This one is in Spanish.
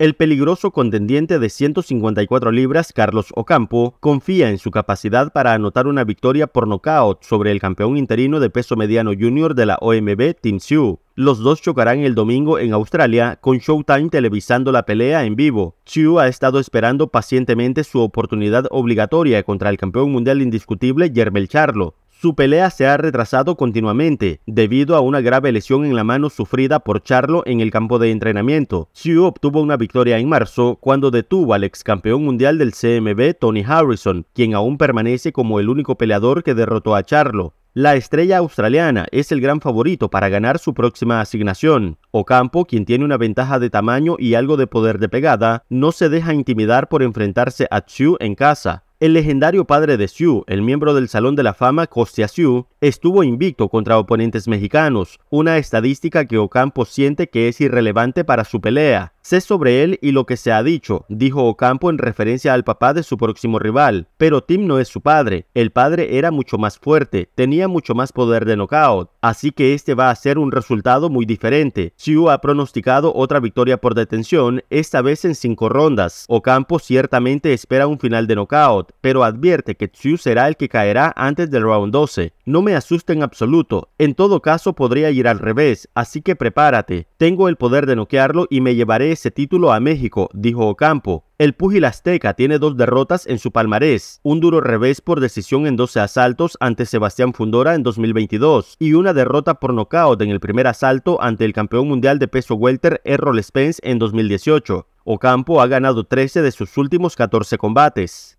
El peligroso contendiente de 154 libras, Carlos Ocampo, confía en su capacidad para anotar una victoria por nocaut sobre el campeón interino de peso mediano junior de la OMB, Tim Siu. Los dos chocarán el domingo en Australia, con Showtime televisando la pelea en vivo. Chiu ha estado esperando pacientemente su oportunidad obligatoria contra el campeón mundial indiscutible Yermel Charlo. Su pelea se ha retrasado continuamente debido a una grave lesión en la mano sufrida por Charlo en el campo de entrenamiento. Xu obtuvo una victoria en marzo cuando detuvo al ex campeón mundial del CMB Tony Harrison, quien aún permanece como el único peleador que derrotó a Charlo. La estrella australiana es el gran favorito para ganar su próxima asignación. Ocampo, quien tiene una ventaja de tamaño y algo de poder de pegada, no se deja intimidar por enfrentarse a Chu en casa. El legendario padre de Sioux, el miembro del Salón de la Fama Costia Sioux, estuvo invicto contra oponentes mexicanos, una estadística que Ocampo siente que es irrelevante para su pelea, Sé sobre él y lo que se ha dicho, dijo Ocampo en referencia al papá de su próximo rival, pero Tim no es su padre, el padre era mucho más fuerte, tenía mucho más poder de knockout, así que este va a ser un resultado muy diferente. Siu ha pronosticado otra victoria por detención, esta vez en cinco rondas. Ocampo ciertamente espera un final de knockout, pero advierte que Siu será el que caerá antes del round 12. No me asusta en absoluto, en todo caso podría ir al revés, así que prepárate. Tengo el poder de noquearlo y me llevaré ese título a México, dijo Ocampo. El pugil azteca tiene dos derrotas en su palmarés, un duro revés por decisión en 12 asaltos ante Sebastián Fundora en 2022 y una derrota por nocaut en el primer asalto ante el campeón mundial de peso welter Errol Spence en 2018. Ocampo ha ganado 13 de sus últimos 14 combates.